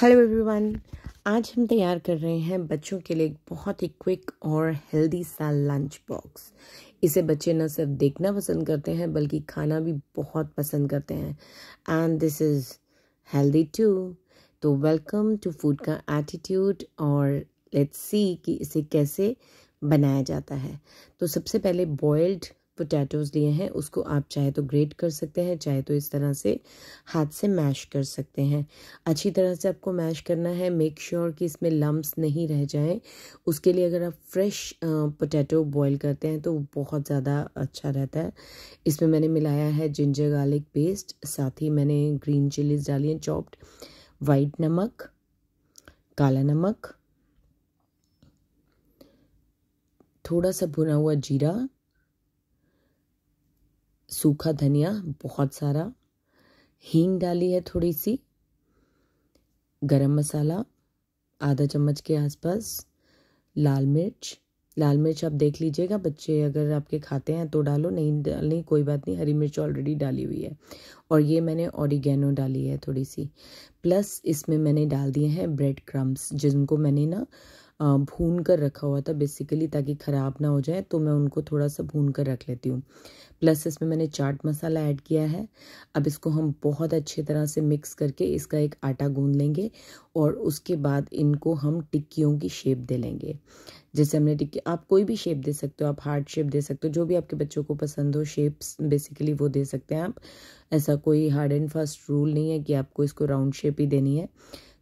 hello everyone आज हम तैयार कर रहे हैं बच्चों के लिए एक बहुत ही क्विक और हेल्दी सा लंच बॉक्स इसे बच्चे न सिर्फ देखना पसंद करते हैं बल्कि खाना भी बहुत पसंद करते हैं and this is healthy too तो वेलकम टू फूड का एटीट्यूड और लेट्स सी कि इसे कैसे बनाया जाता है तो सबसे पहले बॉयल्ड पोटैटोज़ लिए हैं उसको आप चाहे तो ग्रेट कर सकते हैं चाहे तो इस तरह से हाथ से मैश कर सकते हैं अच्छी तरह से आपको मैश करना है मेक श्योर sure कि इसमें लम्ब्स नहीं रह जाएं उसके लिए अगर आप फ्रेश पोटैटो बॉईल करते हैं तो बहुत ज़्यादा अच्छा रहता है इसमें मैंने मिलाया है जिंजर गार्लिक पेस्ट साथ ही मैंने ग्रीन चिलीज डाली हैं चॉप्ड वाइट नमक काला नमक थोड़ा सा भुना हुआ जीरा सूखा धनिया बहुत सारा हींग डाली है थोड़ी सी गरम मसाला आधा चम्मच के आसपास लाल मिर्च लाल मिर्च आप देख लीजिएगा बच्चे अगर आपके खाते हैं तो डालो नहीं डालनी कोई बात नहीं हरी मिर्च ऑलरेडी डाली हुई है और ये मैंने ऑरिगेनो डाली है थोड़ी सी प्लस इसमें मैंने डाल दिए हैं ब्रेड क्रम्स जिनको मैंने ना भून कर रखा हुआ था बेसिकली ताकि ख़राब ना हो जाए तो मैं उनको थोड़ा सा भून कर रख लेती हूँ प्लस इसमें मैंने चाट मसाला ऐड किया है अब इसको हम बहुत अच्छी तरह से मिक्स करके इसका एक आटा गूंद लेंगे और उसके बाद इनको हम टिक्कियों की शेप दे लेंगे जैसे हमने टिक्की आप कोई भी शेप दे सकते हो आप हार्ट शेप दे सकते हो जो भी आपके बच्चों को पसंद हो शेप्स बेसिकली वो दे सकते हैं आप ऐसा कोई हार्ड एंड फास्ट रूल नहीं है कि आपको इसको राउंड शेप ही देनी है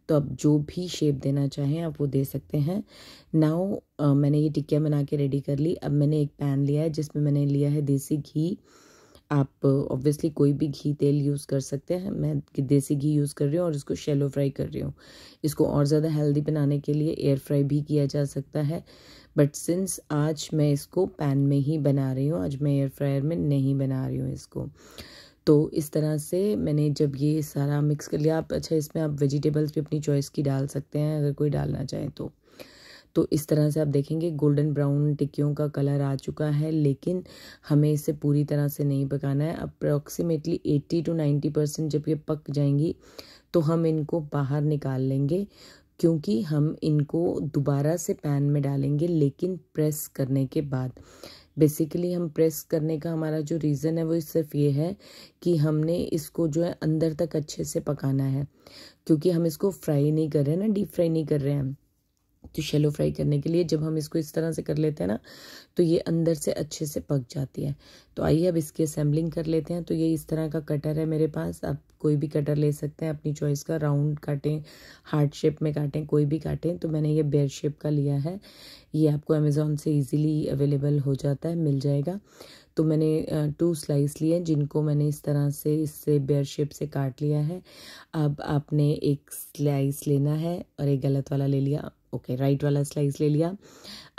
तो आप जो भी शेप देना चाहें आप वो दे सकते हैं नाउ uh, मैंने ये टिक्किया बना के रेडी कर ली अब मैंने एक पैन लिया है जिसमें मैंने लिया है देसी घी आप ऑब्वियसली कोई भी घी तेल यूज़ कर सकते हैं मैं देसी घी यूज़ कर रही हूँ और इसको शेलो फ्राई कर रही हूँ इसको और ज़्यादा हेल्दी बनाने के लिए एयर फ्राई भी किया जा सकता है बट सिंस आज मैं इसको पैन में ही बना रही हूँ आज मैं एयर फ्रायर में नहीं बना रही हूँ इसको तो इस तरह से मैंने जब ये सारा मिक्स कर लिया आप अच्छा इसमें आप वेजिटेबल्स भी अपनी चॉइस की डाल सकते हैं अगर कोई डालना चाहे तो तो इस तरह से आप देखेंगे गोल्डन ब्राउन टिक्कियों का कलर आ चुका है लेकिन हमें इसे पूरी तरह से नहीं पकाना है अप्रॉक्सीमेटली 80 टू 90 परसेंट जब ये पक जाएंगी तो हम इनको बाहर निकाल लेंगे क्योंकि हम इनको दोबारा से पैन में डालेंगे लेकिन प्रेस करने के बाद बेसिकली हम प्रेस करने का हमारा जो रीज़न है वो सिर्फ ये है कि हमने इसको जो है अंदर तक अच्छे से पकाना है क्योंकि हम इसको फ्राई नहीं कर रहे हैं ना डीप फ्राई नहीं कर रहे हैं तो शेलो फ्राई करने के लिए जब हम इसको इस तरह से कर लेते हैं ना तो ये अंदर से अच्छे से पक जाती है तो आइए अब इसकी असेंबलिंग कर लेते हैं तो ये इस तरह का कटर है मेरे पास आप कोई भी कटर ले सकते हैं अपनी चॉइस का राउंड काटें हार्ड शेप में काटें कोई भी काटें तो मैंने ये बेयर शेप का लिया है ये आपको अमेज़ोन से ईजिली अवेलेबल हो जाता है मिल जाएगा तो मैंने टू स्लाइस लिए हैं जिनको मैंने इस तरह से इससे बेयर शेप से काट लिया है अब आपने एक स्लाइस लेना है और एक गलत वाला ले लिया ओके राइट वाला स्लाइस ले लिया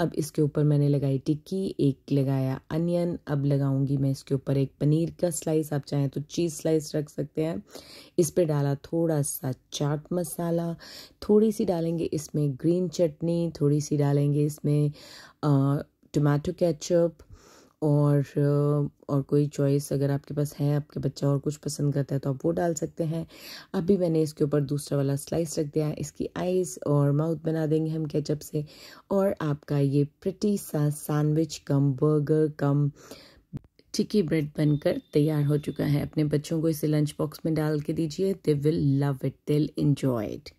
अब इसके ऊपर मैंने लगाई टिक्की एक लगाया अनियन अब लगाऊंगी मैं इसके ऊपर एक पनीर का स्लाइस आप चाहें तो चीज़ स्लाइस रख सकते हैं इस पर डाला थोड़ा सा चाट मसाला थोड़ी सी डालेंगे इसमें ग्रीन चटनी थोड़ी सी डालेंगे इसमें टमाटो केचप और और कोई चॉइस अगर आपके पास है आपके बच्चा और कुछ पसंद करता है तो आप वो डाल सकते हैं अभी मैंने इसके ऊपर दूसरा वाला स्लाइस रख दिया है इसकी आइज़ और माउथ बना देंगे हम केचप से और आपका ये प्रटी सा सैंडविच कम बर्गर कम टिकी ब्रेड बनकर तैयार हो चुका है अपने बच्चों को इसे लंच बॉक्स में डाल के दीजिए दे विल लव इट दिल इन्जॉय इट